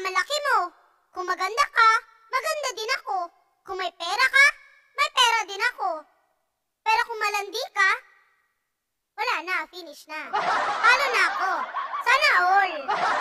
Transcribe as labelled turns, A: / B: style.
A: pagmamalaki mo. Kung maganda ka, maganda din ako. Kung may pera ka, may pera din ako. Pero kung malandi ka, wala na, finish na. Paano na ako? Sana all!